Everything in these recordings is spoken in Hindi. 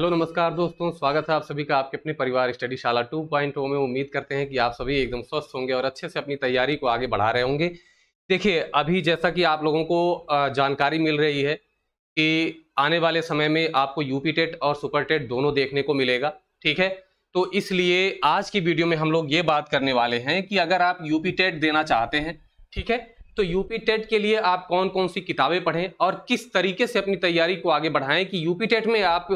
हेलो नमस्कार दोस्तों स्वागत है आप सभी का आपके अपने परिवार स्टडी शाला टू पॉइंट में उम्मीद करते हैं कि आप सभी एकदम स्वस्थ होंगे और अच्छे से अपनी तैयारी को आगे बढ़ा रहे होंगे देखिए अभी जैसा कि आप लोगों को जानकारी मिल रही है कि आने वाले समय में आपको यूपी टेट और सुपर टेट दोनों देखने को मिलेगा ठीक है तो इसलिए आज की वीडियो में हम लोग ये बात करने वाले हैं कि अगर आप यूपी टेट देना चाहते हैं ठीक है तो यूपी टेट के लिए आप कौन कौन सी किताबें पढ़ें और किस तरीके से अपनी तैयारी को आगे बढ़ाएं कि यूपी टेट में आप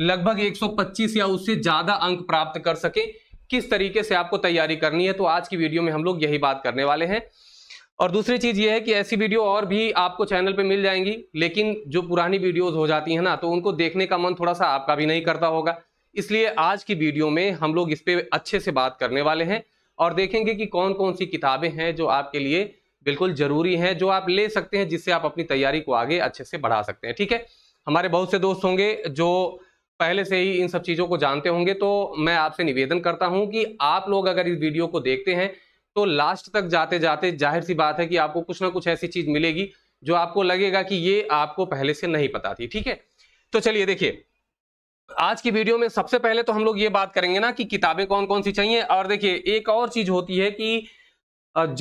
लगभग 125 या उससे ज़्यादा अंक प्राप्त कर सके किस तरीके से आपको तैयारी करनी है तो आज की वीडियो में हम लोग यही बात करने वाले हैं और दूसरी चीज़ ये है कि ऐसी वीडियो और भी आपको चैनल पे मिल जाएंगी लेकिन जो पुरानी वीडियोस हो जाती हैं ना तो उनको देखने का मन थोड़ा सा आपका भी नहीं करता होगा इसलिए आज की वीडियो में हम लोग इस पर अच्छे से बात करने वाले हैं और देखेंगे कि कौन कौन सी किताबें हैं जो आपके लिए बिल्कुल ज़रूरी हैं जो आप ले सकते हैं जिससे आप अपनी तैयारी को आगे अच्छे से बढ़ा सकते हैं ठीक है हमारे बहुत से दोस्त होंगे जो पहले से ही इन सब चीज़ों को जानते होंगे तो मैं आपसे निवेदन करता हूं कि आप लोग अगर इस वीडियो को देखते हैं तो लास्ट तक जाते जाते जाहिर सी बात है कि आपको कुछ ना कुछ ऐसी चीज़ मिलेगी जो आपको लगेगा कि ये आपको पहले से नहीं पता थी ठीक है तो चलिए देखिए आज की वीडियो में सबसे पहले तो हम लोग ये बात करेंगे ना कि किताबें कौन कौन सी चाहिए और देखिए एक और चीज़ होती है कि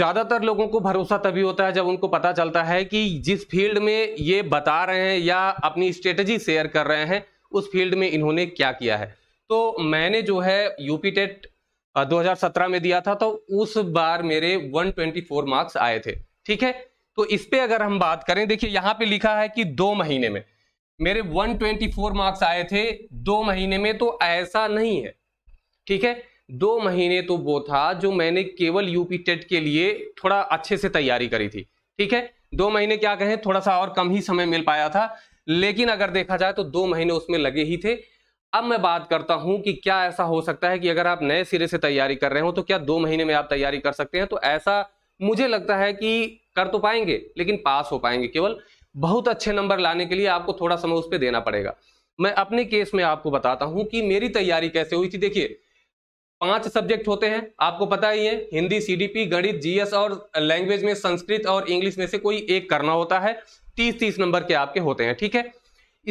ज़्यादातर लोगों को भरोसा तभी होता है जब उनको पता चलता है कि जिस फील्ड में ये बता रहे हैं या अपनी स्ट्रेटजी शेयर कर रहे हैं उस फील्ड में इन्होंने क्या किया है तो मैंने जो है यूपी टेट 2017 में दिया था तो उस बार मेरे 124 मार्क्स आए थे ठीक है तो इस पे अगर हम बात करें देखिए यहाँ पे लिखा है कि दो महीने में मेरे 124 मार्क्स आए थे दो महीने में तो ऐसा नहीं है ठीक है दो महीने तो वो था जो मैंने केवल यूपी टेट के लिए थोड़ा अच्छे से तैयारी करी थी ठीक है दो महीने क्या कहें थोड़ा सा और कम ही समय मिल पाया था लेकिन अगर देखा जाए तो दो महीने उसमें लगे ही थे अब मैं बात करता हूं कि क्या ऐसा हो सकता है कि अगर आप नए सिरे से तैयारी कर रहे हो तो क्या दो महीने में आप तैयारी कर सकते हैं तो ऐसा मुझे लगता है कि कर तो पाएंगे लेकिन पास हो पाएंगे केवल बहुत अच्छे नंबर लाने के लिए आपको थोड़ा समय उस पर देना पड़ेगा मैं अपने केस में आपको बताता हूं कि मेरी तैयारी कैसे हुई थी देखिए पांच सब्जेक्ट होते हैं आपको पता ही है हिंदी सीडीपी गणित जीएस और लैंग्वेज में संस्कृत और इंग्लिश में से कोई एक करना होता है तीस तीस नंबर के आपके होते हैं ठीक है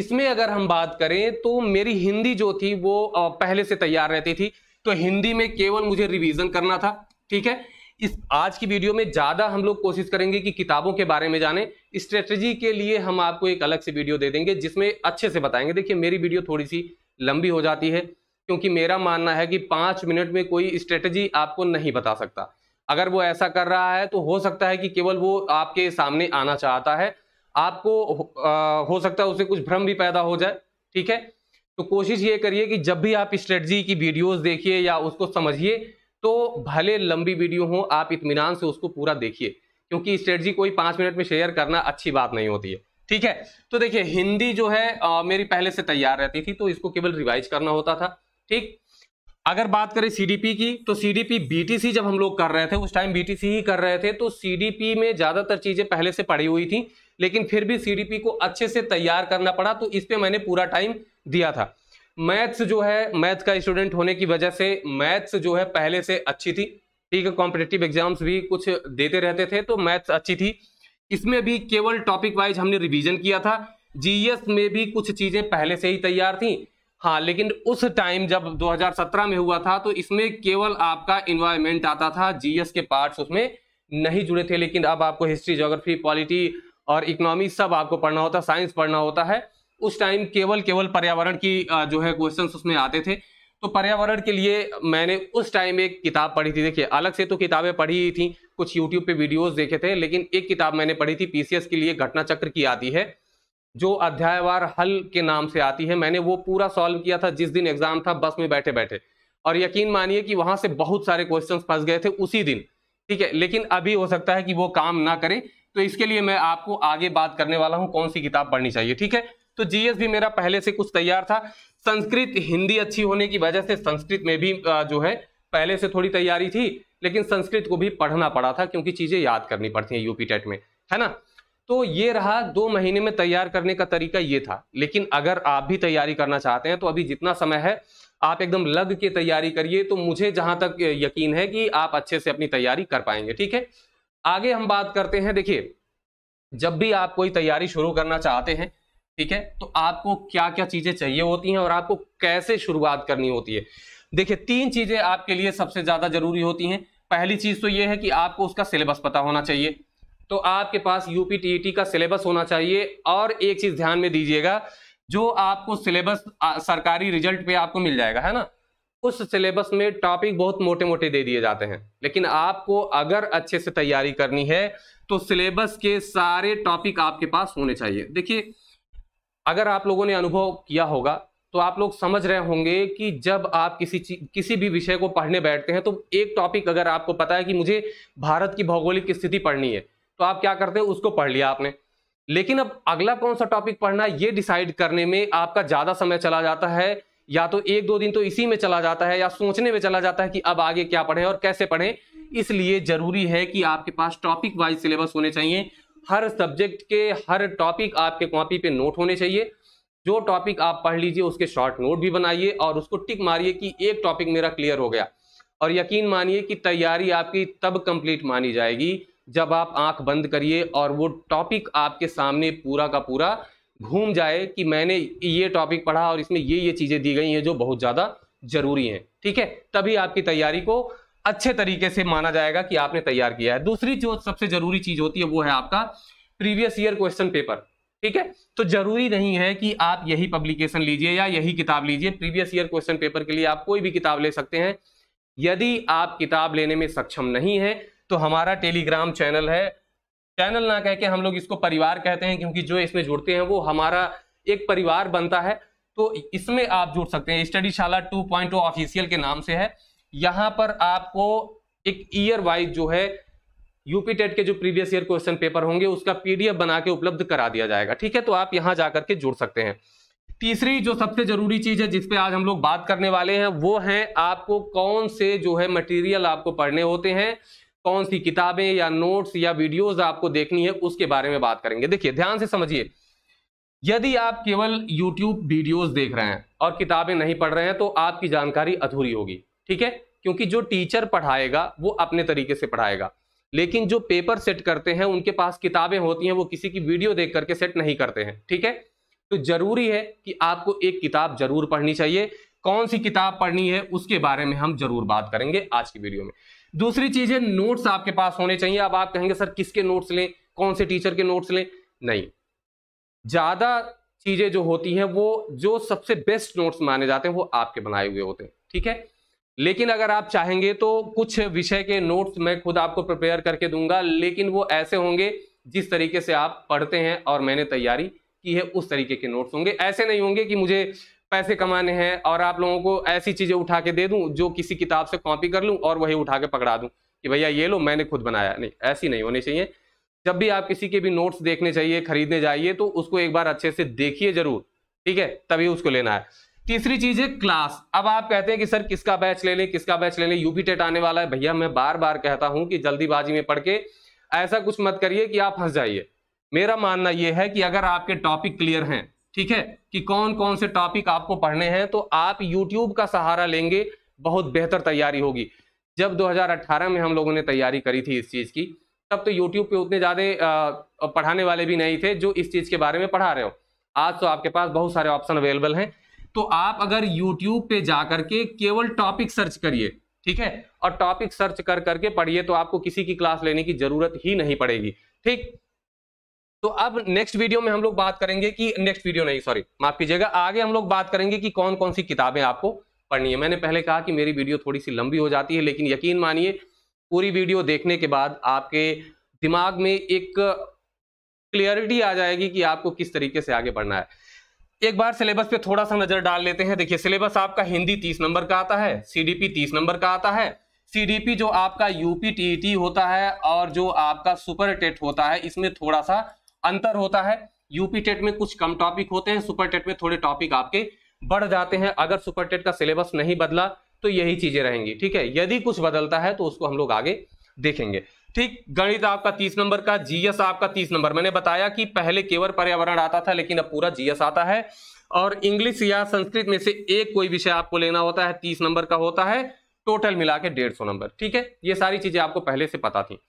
इसमें अगर हम बात करें तो मेरी हिंदी जो थी वो पहले से तैयार रहती थी तो हिंदी में केवल मुझे रिवीजन करना था ठीक है इस आज की वीडियो में ज़्यादा हम लोग कोशिश करेंगे कि किताबों के बारे में जाने स्ट्रेटजी के लिए हम आपको एक अलग से वीडियो दे देंगे जिसमें अच्छे से बताएंगे देखिए मेरी वीडियो थोड़ी सी लंबी हो जाती है क्योंकि मेरा मानना है कि पाँच मिनट में कोई स्ट्रेटजी आपको नहीं बता सकता अगर वो ऐसा कर रहा है तो हो सकता है कि केवल वो आपके सामने आना चाहता है आपको आ, हो सकता है उससे कुछ भ्रम भी पैदा हो जाए ठीक है तो कोशिश ये करिए कि जब भी आप स्ट्रेटजी की वीडियोस देखिए या उसको समझिए तो भले लंबी वीडियो हो आप इतमान से उसको पूरा देखिए क्योंकि स्ट्रेटजी कोई पाँच मिनट में शेयर करना अच्छी बात नहीं होती है ठीक है तो देखिए हिंदी जो है आ, मेरी पहले से तैयार रहती थी तो इसको केवल रिवाइज करना होता था ठीक अगर बात करें सीडीपी की तो सीडीपी बीटीसी जब हम लोग कर रहे थे उस टाइम बीटीसी ही कर रहे थे तो सीडीपी में ज़्यादातर चीज़ें पहले से पड़ी हुई थी लेकिन फिर भी सी को अच्छे से तैयार करना पड़ा तो इस पर मैंने पूरा टाइम दिया था मैथ्स जो है मैथ का स्टूडेंट होने की वजह से मैथ्स जो है पहले से अच्छी थी ठीक है कॉम्पिटेटिव एग्जाम्स भी कुछ देते रहते थे तो मैथ्स अच्छी थी इसमें भी केवल टॉपिक वाइज हमने रिवीजन किया था जीएस e में भी कुछ चीज़ें पहले से ही तैयार थी हाँ लेकिन उस टाइम जब 2017 में हुआ था तो इसमें केवल आपका इन्वायरमेंट आता था जीएस e के पार्ट्स उसमें नहीं जुड़े थे लेकिन अब आपको हिस्ट्री जोग्राफी पॉलिटी और इकोनॉमी सब आपको पढ़ना होता साइंस पढ़ना होता है उस टाइम केवल केवल पर्यावरण की जो है क्वेश्चन उसमें आते थे तो पर्यावरण के लिए मैंने उस टाइम एक किताब पढ़ी थी देखिए अलग से तो किताबें पढ़ी ही थी कुछ यूट्यूब पे वीडियोस देखे थे लेकिन एक किताब मैंने पढ़ी थी पीसीएस के लिए घटना चक्र की आती है जो अध्यायवार हल के नाम से आती है मैंने वो पूरा सॉल्व किया था जिस दिन एग्जाम था बस में बैठे बैठे और यकीन मानिए कि वहां से बहुत सारे क्वेश्चन फंस गए थे उसी दिन ठीक है लेकिन अभी हो सकता है कि वो काम ना करें तो इसके लिए मैं आपको आगे बात करने वाला हूँ कौन सी किताब पढ़नी चाहिए ठीक है तो जीएस भी मेरा पहले से कुछ तैयार था संस्कृत हिंदी अच्छी होने की वजह से संस्कृत में भी जो है पहले से थोड़ी तैयारी थी लेकिन संस्कृत को भी पढ़ना पड़ा था क्योंकि चीजें याद करनी पड़ती हैं यूपी टेट में है ना तो ये रहा दो महीने में तैयार करने का तरीका ये था लेकिन अगर आप भी तैयारी करना चाहते हैं तो अभी जितना समय है आप एकदम लग के तैयारी करिए तो मुझे जहां तक यकीन है कि आप अच्छे से अपनी तैयारी कर पाएंगे ठीक है आगे हम बात करते हैं देखिए जब भी आप कोई तैयारी शुरू करना चाहते हैं ठीक है तो आपको क्या क्या चीजें चाहिए होती हैं और आपको कैसे शुरुआत करनी होती है देखिए तीन चीजें आपके लिए सबसे ज्यादा जरूरी होती हैं पहली चीज तो यह है कि आपको उसका सिलेबस पता होना चाहिए तो आपके पास यूपी e का सिलेबस होना चाहिए और एक चीज ध्यान में दीजिएगा जो आपको सिलेबस सरकारी रिजल्ट पे आपको मिल जाएगा है ना उस सिलेबस में टॉपिक बहुत मोटे मोटे दे दिए जाते हैं लेकिन आपको अगर अच्छे से तैयारी करनी है तो सिलेबस के सारे टॉपिक आपके पास होने चाहिए देखिए अगर आप लोगों ने अनुभव किया होगा तो आप लोग समझ रहे होंगे कि जब आप किसी किसी भी विषय को पढ़ने बैठते हैं तो एक टॉपिक अगर आपको पता है कि मुझे भारत की भौगोलिक स्थिति पढ़नी है तो आप क्या करते हैं उसको पढ़ लिया आपने लेकिन अब अगला कौन सा टॉपिक पढ़ना है ये डिसाइड करने में आपका ज़्यादा समय चला जाता है या तो एक दो दिन तो इसी में चला जाता है या सोचने में चला जाता है कि अब आगे क्या पढ़ें और कैसे पढ़ें इसलिए जरूरी है कि आपके पास टॉपिक वाइज सिलेबस होने चाहिए हर सब्जेक्ट के हर टॉपिक आपके कॉपी पे नोट होने चाहिए जो टॉपिक आप पढ़ लीजिए उसके शॉर्ट नोट भी बनाइए और उसको टिक मारिए कि एक टॉपिक मेरा क्लियर हो गया और यकीन मानिए कि तैयारी आपकी तब कंप्लीट मानी जाएगी जब आप आंख बंद करिए और वो टॉपिक आपके सामने पूरा का पूरा घूम जाए कि मैंने ये टॉपिक पढ़ा और इसमें ये ये चीज़ें दी गई हैं जो बहुत ज़्यादा जरूरी हैं ठीक है तभी आपकी तैयारी को अच्छे तरीके से माना जाएगा कि आपने तैयार किया है दूसरी जो सबसे जरूरी चीज होती है वो है आपका प्रीवियस ईयर क्वेश्चन पेपर ठीक है तो जरूरी नहीं है कि आप यही पब्लिकेशन लीजिए या यही किताब लीजिए प्रीवियस ईयर क्वेश्चन पेपर के लिए आप कोई भी किताब ले सकते हैं यदि आप किताब लेने में सक्षम नहीं है तो हमारा टेलीग्राम चैनल है चैनल ना कह के हम लोग इसको परिवार कहते हैं क्योंकि जो इसमें जुड़ते हैं वो हमारा एक परिवार बनता है तो इसमें आप जुड़ सकते हैं स्टडी शाला टू पॉइंट ऑफिशियल के नाम से है यहाँ पर आपको एक ईयर वाइज जो है यूपी टेट के जो प्रीवियस ईयर क्वेश्चन पेपर होंगे उसका पीडीएफ बना के उपलब्ध करा दिया जाएगा ठीक है तो आप यहाँ जाकर के जुड़ सकते हैं तीसरी जो सबसे जरूरी चीज है जिसपे आज हम लोग बात करने वाले हैं वो है आपको कौन से जो है मटेरियल आपको पढ़ने होते हैं कौन सी किताबें या नोट्स या वीडियोस आपको देखनी है उसके बारे में बात करेंगे देखिए ध्यान से समझिए यदि आप केवल YouTube वीडियोस देख रहे हैं और किताबें नहीं पढ़ रहे हैं तो आपकी जानकारी अधूरी होगी ठीक है क्योंकि जो टीचर पढ़ाएगा वो अपने तरीके से पढ़ाएगा लेकिन जो पेपर सेट करते हैं उनके पास किताबें होती हैं वो किसी की वीडियो देख करके सेट नहीं करते हैं ठीक है तो जरूरी है कि आपको एक किताब जरूर पढ़नी चाहिए कौन सी किताब पढ़नी है उसके बारे में हम जरूर बात करेंगे आज की वीडियो में दूसरी चीज है नोट्स आपके पास होने चाहिए अब आप कहेंगे सर किसके नोट्स लें कौन से टीचर के नोट्स लें नहीं ज्यादा चीजें जो होती हैं वो जो सबसे बेस्ट नोट्स माने जाते हैं वो आपके बनाए हुए होते हैं ठीक है लेकिन अगर आप चाहेंगे तो कुछ विषय के नोट्स मैं खुद आपको प्रिपेयर करके दूंगा लेकिन वो ऐसे होंगे जिस तरीके से आप पढ़ते हैं और मैंने तैयारी की है उस तरीके के नोट्स होंगे ऐसे नहीं होंगे कि मुझे पैसे कमाने हैं और आप लोगों को ऐसी चीजें उठा के दे दूं जो किसी किताब से कॉपी कर लूं और वही उठा के पकड़ा दूं कि भैया ये लो मैंने खुद बनाया नहीं ऐसी नहीं होनी चाहिए जब भी आप किसी के भी नोट्स देखने चाहिए खरीदने जाइए तो उसको एक बार अच्छे से देखिए जरूर ठीक है तभी उसको लेना है तीसरी चीज है क्लास अब आप कहते हैं कि सर किसका बैच ले लें किसका बैच ले लें यूपी टेट आने वाला है भैया मैं बार बार कहता हूं कि जल्दीबाजी में पढ़ के ऐसा कुछ मत करिए कि आप हंस जाइए मेरा मानना यह है कि अगर आपके टॉपिक क्लियर हैं ठीक है कि कौन कौन से टॉपिक आपको पढ़ने हैं तो आप यूट्यूब का सहारा लेंगे बहुत बेहतर तैयारी होगी जब 2018 में हम लोगों ने तैयारी करी थी इस चीज़ की तब तो यूट्यूब पे उतने ज़्यादा पढ़ाने वाले भी नहीं थे जो इस चीज़ के बारे में पढ़ा रहे हो आज तो आपके पास बहुत सारे ऑप्शन अवेलेबल हैं तो आप अगर यूट्यूब पे जा करके केवल टॉपिक सर्च करिए ठीक है और टॉपिक सर्च कर करके पढ़िए तो आपको किसी की क्लास लेने की जरूरत ही नहीं पड़ेगी ठीक तो अब नेक्स्ट वीडियो में हम लोग बात करेंगे कि नेक्स्ट वीडियो नहीं सॉरी माफ कीजिएगा आगे हम लोग बात करेंगे कि कौन कौन सी किताबें आपको पढ़नी है मैंने पहले कहा कि मेरी वीडियो थोड़ी सी लंबी हो जाती है लेकिन यकीन मानिए पूरी वीडियो देखने के बाद आपके दिमाग में एक क्लियरिटी आ जाएगी कि आपको किस तरीके से आगे बढ़ना है एक बार सिलेबस पे थोड़ा सा नजर डाल लेते हैं देखिए सिलेबस आपका हिंदी तीस नंबर का आता है सीडीपी तीस नंबर का आता है सीडीपी जो आपका यूपी टी e होता है और जो आपका सुपर टेट होता है इसमें थोड़ा सा अंतर होता है यूपी टेट में कुछ कम टॉपिक होते हैं सुपर टेट में थोड़े टॉपिक आपके बढ़ जाते हैं अगर सुपर टेट का सिलेबस नहीं बदला तो यही चीजें रहेंगी ठीक है यदि कुछ बदलता है तो उसको हम लोग आगे देखेंगे ठीक गणित आपका तीस नंबर का जीएस आपका तीस नंबर मैंने बताया कि पहले केवल पर्यावरण आता था लेकिन अब पूरा जीएस आता है और इंग्लिश या संस्कृत में से एक कोई विषय आपको लेना होता है तीस नंबर का होता है टोटल मिला के डेढ़ सौ नंबर ठीक है ये सारी चीजें आपको पहले से पता थी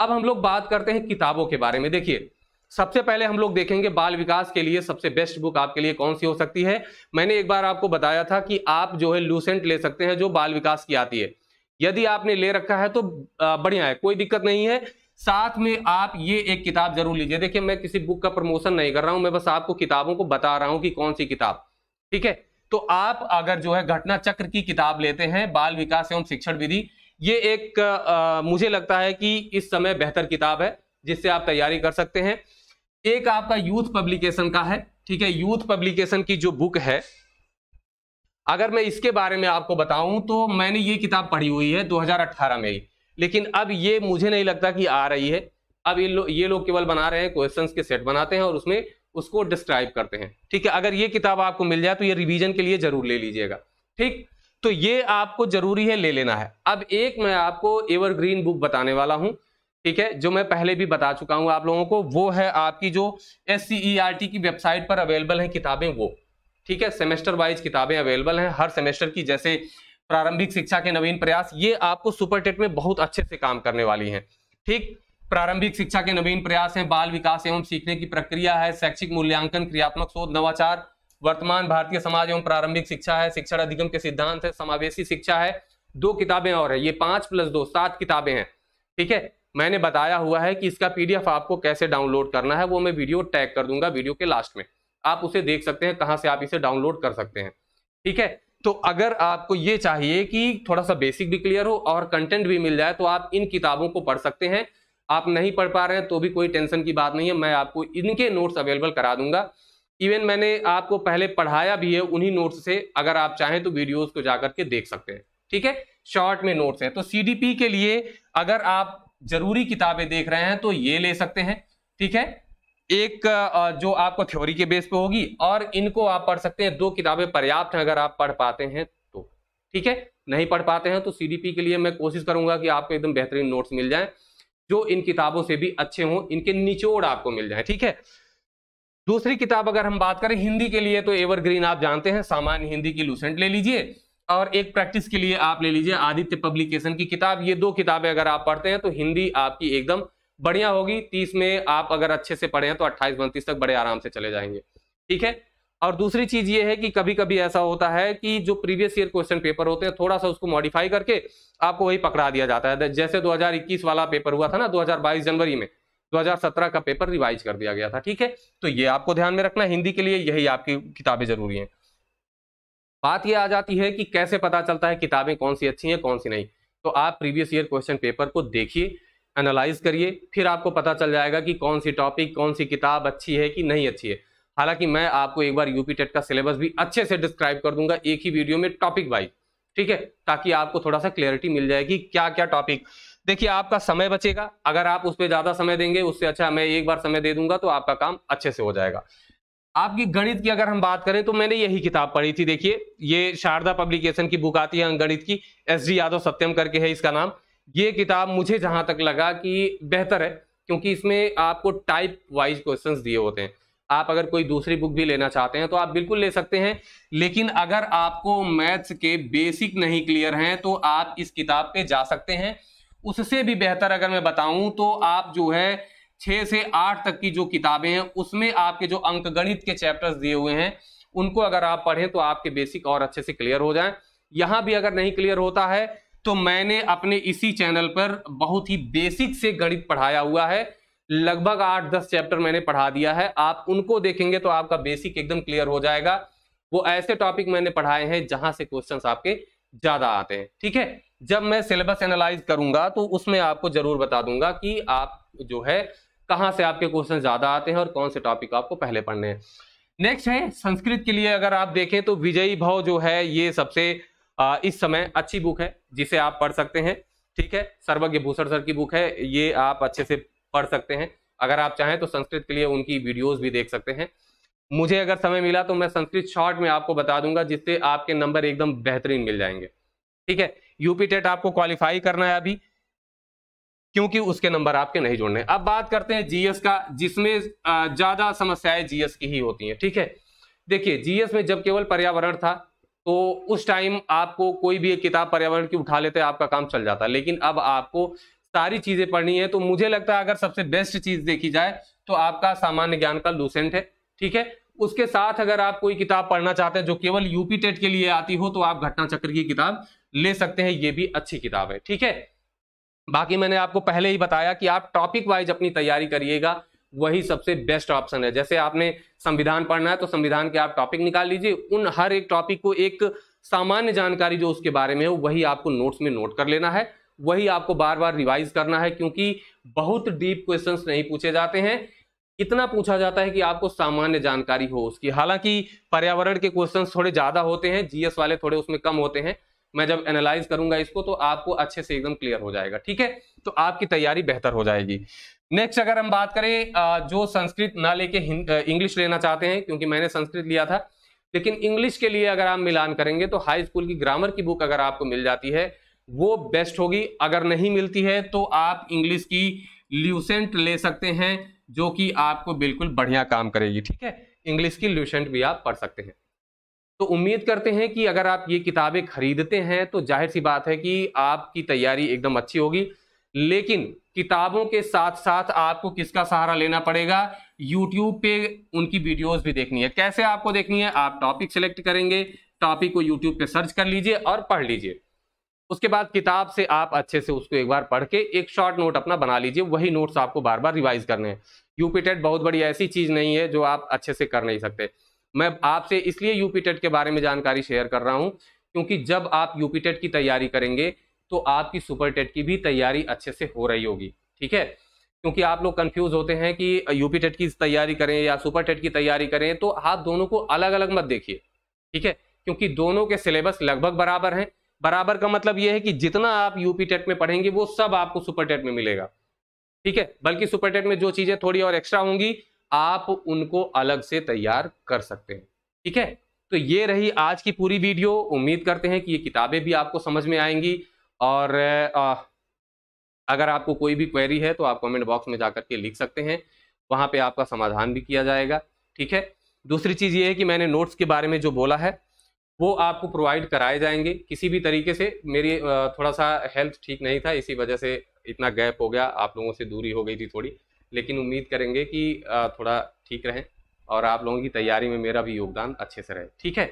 अब हम लोग बात करते हैं किताबों के बारे में देखिए सबसे पहले हम लोग देखेंगे बाल विकास के लिए सबसे बेस्ट बुक आपके लिए कौन सी हो सकती है मैंने एक बार आपको बताया था कि आप जो है लूसेंट ले सकते हैं जो बाल विकास की आती है यदि आपने ले रखा है तो बढ़िया है कोई दिक्कत नहीं है साथ में आप ये एक किताब जरूर लीजिए देखिए मैं किसी बुक का प्रमोशन नहीं कर रहा हूं मैं बस आपको किताबों को बता रहा हूं कि कौन सी किताब ठीक है तो आप अगर जो है घटना चक्र की किताब लेते हैं बाल विकास एवं शिक्षण विधि ये एक आ, मुझे लगता है कि इस समय बेहतर किताब है जिससे आप तैयारी कर सकते हैं एक आपका यूथ पब्लिकेशन का है ठीक है यूथ पब्लिकेशन की जो बुक है अगर मैं इसके बारे में आपको बताऊं तो मैंने ये किताब पढ़ी हुई है 2018 में ही लेकिन अब ये मुझे नहीं लगता कि आ रही है अब ये लोग ये लोग केवल बना रहे हैं क्वेश्चन के सेट बनाते हैं और उसमें उसको डिस्क्राइब करते हैं ठीक है अगर ये किताब आपको मिल जाए तो ये रिविजन के लिए जरूर ले लीजिएगा ठीक तो ये आपको जरूरी है ले लेना है अब एक मैं आपको एवरग्रीन बुक बताने वाला हूं ठीक है जो मैं पहले भी बता चुका हूं आप लोगों को वो है आपकी जो एस e की वेबसाइट पर अवेलेबल है किताबें वो ठीक है सेमेस्टर वाइज किताबें अवेलेबल हैं हर सेमेस्टर की जैसे प्रारंभिक शिक्षा के नवीन प्रयास ये आपको सुपरटेट में बहुत अच्छे से काम करने वाली हैं ठीक प्रारंभिक शिक्षा के नवीन प्रयास हैं बाल विकास एवं सीखने की प्रक्रिया है शैक्षिक मूल्यांकन क्रियात्मक शोध नवाचार वर्तमान भारतीय समाज एवं प्रारंभिक शिक्षा है शिक्षण अधिगम के सिद्धांत है समावेशी शिक्षा है दो किताबें और है ये पांच प्लस दो सात किताबें हैं ठीक है मैंने बताया हुआ है कि इसका पीडीएफ आपको कैसे डाउनलोड करना है वो मैं वीडियो टैग कर दूंगा वीडियो के लास्ट में आप उसे देख सकते हैं कहाँ से आप इसे डाउनलोड कर सकते हैं ठीक है तो अगर आपको ये चाहिए कि थोड़ा सा बेसिक भी क्लियर हो और कंटेंट भी मिल जाए तो आप इन किताबों को पढ़ सकते हैं आप नहीं पढ़ पा रहे हैं तो भी कोई टेंशन की बात नहीं है मैं आपको इनके नोट्स अवेलेबल करा दूंगा इवन मैंने आपको पहले पढ़ाया भी है उन्हीं नोट्स से अगर आप चाहें तो वीडियोस को जाकर के देख सकते हैं ठीक है शॉर्ट में नोट्स हैं तो सीडीपी के लिए अगर आप जरूरी किताबें देख रहे हैं तो ये ले सकते हैं ठीक है एक जो आपको थ्योरी के बेस पे होगी और इनको आप पढ़ सकते हैं दो किताबें पर्याप्त हैं अगर आप पढ़ पाते हैं तो ठीक है नहीं पढ़ पाते हैं तो सीडीपी के लिए मैं कोशिश करूंगा कि आपको एकदम बेहतरीन नोट्स मिल जाए जो इन किताबों से भी अच्छे हों इनके निचोड़ आपको मिल जाए ठीक है दूसरी किताब अगर हम बात करें हिंदी के लिए तो एवरग्रीन आप जानते हैं सामान्य हिंदी की लूसेंट ले लीजिए और एक प्रैक्टिस के लिए आप ले लीजिए आदित्य पब्लिकेशन की किताब ये दो किताबें अगर आप पढ़ते हैं तो हिंदी आपकी एकदम बढ़िया होगी तीस में आप अगर अच्छे से पढ़े हैं तो अट्ठाईस उनतीस तक बड़े आराम से चले जाएंगे ठीक है और दूसरी चीज ये है कि कभी कभी ऐसा होता है कि जो प्रीवियस ईयर क्वेश्चन पेपर होते हैं थोड़ा सा उसको मॉडिफाई करके आपको वही पकड़ा दिया जाता है जैसे दो वाला पेपर हुआ था ना दो जनवरी में 2017 का पेपर रिवाइज कर दिया गया था ठीक है तो ये आपको ध्यान में रखना हिंदी के लिए यही आपकी किताबें जरूरी हैं बात यह आ जाती है कि कैसे पता चलता है किताबें कौन सी अच्छी हैं कौन सी नहीं तो आप प्रीवियस ईयर क्वेश्चन पेपर को देखिए एनालाइज करिए फिर आपको पता चल जाएगा कि कौन सी टॉपिक कौन सी किताब अच्छी है कि नहीं अच्छी है हालांकि मैं आपको एक बार यूपी टेट का सिलेबस भी अच्छे से डिस्क्राइब कर दूंगा एक ही वीडियो में टॉपिक वाइज ठीक है ताकि आपको थोड़ा सा क्लियरिटी मिल जाएगी क्या क्या टॉपिक देखिए आपका समय बचेगा अगर आप उस पर ज्यादा समय देंगे उससे अच्छा मैं एक बार समय दे दूंगा तो आपका काम अच्छे से हो जाएगा आपकी गणित की अगर हम बात करें तो मैंने यही किताब पढ़ी थी देखिए ये शारदा पब्लिकेशन की बुक आती है गणित की एस डी यादव सत्यम करके है इसका नाम ये किताब मुझे जहां तक लगा कि बेहतर है क्योंकि इसमें आपको टाइप वाइज क्वेश्चन दिए होते हैं आप अगर कोई दूसरी बुक भी लेना चाहते हैं तो आप बिल्कुल ले सकते हैं लेकिन अगर आपको मैथ्स के बेसिक नहीं क्लियर हैं तो आप इस किताब पे जा सकते हैं उससे भी बेहतर अगर मैं बताऊं तो आप जो है छह से आठ तक की जो किताबें हैं उसमें आपके जो अंक गणित के चैप्टर्स दिए हुए हैं उनको अगर आप पढ़ें तो आपके बेसिक और अच्छे से क्लियर हो जाए यहाँ भी अगर नहीं क्लियर होता है तो मैंने अपने इसी चैनल पर बहुत ही बेसिक से गणित पढ़ाया हुआ है लगभग आठ दस चैप्टर मैंने पढ़ा दिया है आप उनको देखेंगे तो आपका बेसिक एकदम क्लियर हो जाएगा वो ऐसे टॉपिक मैंने पढ़ाए हैं जहां से क्वेश्चंस आपके ज्यादा आते हैं ठीक है जब मैं सिलेबस एनालाइज करूंगा तो उसमें आपको जरूर बता दूंगा कि आप जो है कहाँ से आपके क्वेश्चन ज़्यादा आते हैं और कौन से टॉपिक आपको पहले पढ़ने हैं नेक्स्ट है संस्कृत के लिए अगर आप देखें तो विजयी भाव जो है ये सबसे इस समय अच्छी बुक है जिसे आप पढ़ सकते हैं ठीक है सर्वज्ञ भूषण सर की बुक है ये आप अच्छे से पढ़ सकते हैं अगर आप चाहें तो संस्कृत के लिए उनकी वीडियोस भी देख सकते हैं मुझे अगर समय मिला तो मैं संस्कृत शॉर्ट में आपको बता दूंगा जिससे आपके नंबर एकदम बेहतरीन मिल जाएंगे ठीक है यूपी टेट आपको क्वालिफाई करना है अभी क्योंकि उसके नंबर आपके नहीं जोड़ने अब बात करते हैं जीएस का जिसमें ज्यादा समस्याएं जीएस की ही होती हैं ठीक है देखिए जीएस में जब केवल पर्यावरण था तो उस टाइम आपको कोई भी एक किताब पर्यावरण की उठा लेते आपका काम चल जाता लेकिन अब आपको सारी चीजें पढ़नी है तो मुझे लगता है अगर सबसे बेस्ट चीज देखी जाए तो आपका सामान्य ज्ञान का लूसेंट है ठीक है उसके साथ अगर आप कोई किताब पढ़ना चाहते हैं जो केवल यूपी टेट के लिए आती हो तो आप घटना चक्र की किताब ले सकते हैं ये भी अच्छी किताब है ठीक है बाकी मैंने आपको पहले ही बताया कि आप टॉपिक वाइज अपनी तैयारी करिएगा वही सबसे बेस्ट ऑप्शन है जैसे आपने संविधान पढ़ना है तो संविधान के आप टॉपिक निकाल लीजिए उन हर एक टॉपिक को एक सामान्य जानकारी जो उसके बारे में हो वही आपको नोट्स में नोट कर लेना है वही आपको बार बार रिवाइज करना है क्योंकि बहुत डीप क्वेश्चन नहीं पूछे जाते हैं इतना पूछा जाता है कि आपको सामान्य जानकारी हो उसकी हालांकि पर्यावरण के क्वेश्चन थोड़े ज्यादा होते हैं जीएस वाले थोड़े उसमें कम होते हैं मैं जब एनालाइज करूंगा इसको तो आपको अच्छे से एकदम क्लियर हो जाएगा ठीक है तो आपकी तैयारी बेहतर हो जाएगी नेक्स्ट अगर हम बात करें जो संस्कृत ना लेके इंग्लिश लेना चाहते हैं क्योंकि मैंने संस्कृत लिया था लेकिन इंग्लिश के लिए अगर आप मिलान करेंगे तो हाई स्कूल की ग्रामर की बुक अगर आपको मिल जाती है वो बेस्ट होगी अगर नहीं मिलती है तो आप इंग्लिश की ल्यूसेंट ले सकते हैं जो कि आपको बिल्कुल बढ़िया काम करेगी ठीक है इंग्लिश की ल्यूसेंट भी आप पढ़ सकते हैं तो उम्मीद करते हैं कि अगर आप ये किताबें खरीदते हैं तो जाहिर सी बात है कि आपकी तैयारी एकदम अच्छी होगी लेकिन किताबों के साथ साथ आपको किसका सहारा लेना पड़ेगा YouTube पे उनकी वीडियोस भी देखनी है कैसे आपको देखनी है आप टॉपिक सेलेक्ट करेंगे टॉपिक को YouTube पे सर्च कर लीजिए और पढ़ लीजिए उसके बाद किताब से आप अच्छे से उसको एक बार पढ़ के एक शॉर्ट नोट अपना बना लीजिए वही नोट्स आपको बार बार रिवाइज करने हैं यूपीटेट बहुत बड़ी ऐसी चीज़ नहीं है जो आप अच्छे से कर नहीं सकते मैं आपसे इसलिए यूपी टेट के बारे में जानकारी शेयर कर रहा हूँ क्योंकि जब आप यूपी टेट की तैयारी करेंगे तो आपकी सुपर टेट की भी तैयारी अच्छे से हो रही होगी ठीक है क्योंकि आप लोग कंफ्यूज होते हैं कि यूपी टेट की तैयारी करें या सुपर टेट की तैयारी करें तो आप दोनों को अलग अलग मत देखिए ठीक है क्योंकि दोनों के सिलेबस लगभग बराबर हैं बराबर का मतलब यह है कि जितना आप यूपी टेट में पढ़ेंगे वो सब आपको सुपर टेट में मिलेगा ठीक है बल्कि सुपर टेट में जो चीजें थोड़ी और एक्स्ट्रा होंगी आप उनको अलग से तैयार कर सकते हैं ठीक है तो ये रही आज की पूरी वीडियो उम्मीद करते हैं कि ये किताबें भी आपको समझ में आएंगी और आ, अगर आपको कोई भी क्वेरी है तो आप कमेंट बॉक्स में जाकर के लिख सकते हैं वहां पे आपका समाधान भी किया जाएगा ठीक है दूसरी चीज़ ये है कि मैंने नोट्स के बारे में जो बोला है वो आपको प्रोवाइड कराए जाएंगे किसी भी तरीके से मेरी थोड़ा सा हेल्थ ठीक नहीं था इसी वजह से इतना गैप हो गया आप लोगों से दूरी हो गई थी थोड़ी लेकिन उम्मीद करेंगे कि थोड़ा ठीक रहें और आप लोगों की तैयारी में मेरा भी योगदान अच्छे से रहे ठीक है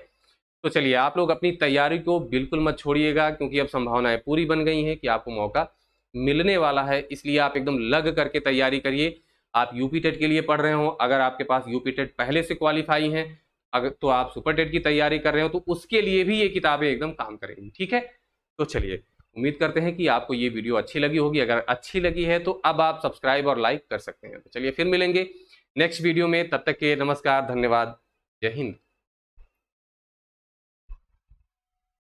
तो चलिए आप लोग अपनी तैयारी को बिल्कुल मत छोड़िएगा क्योंकि अब संभावनाएं पूरी बन गई हैं कि आपको मौका मिलने वाला है इसलिए आप एकदम लग करके तैयारी करिए आप यूपी टेट के लिए पढ़ रहे हो अगर आपके पास यूपी टेट पहले से क्वालिफाई हैं अगर तो आप सुपर टेट की तैयारी कर रहे हो तो उसके लिए भी ये किताबें एकदम काम करेंगी ठीक है तो चलिए उम्मीद करते हैं कि आपको ये वीडियो अच्छी लगी होगी अगर अच्छी लगी है तो अब आप सब्सक्राइब और लाइक कर सकते हैं तो चलिए फिर मिलेंगे नेक्स्ट वीडियो में तब तक के नमस्कार धन्यवाद जय हिंद